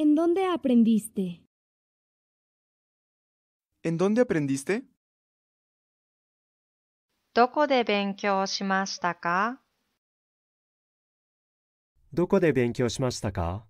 ¿En dónde aprendiste? ¿En dónde aprendiste? どこで勉強しましたかどこで勉強しましたか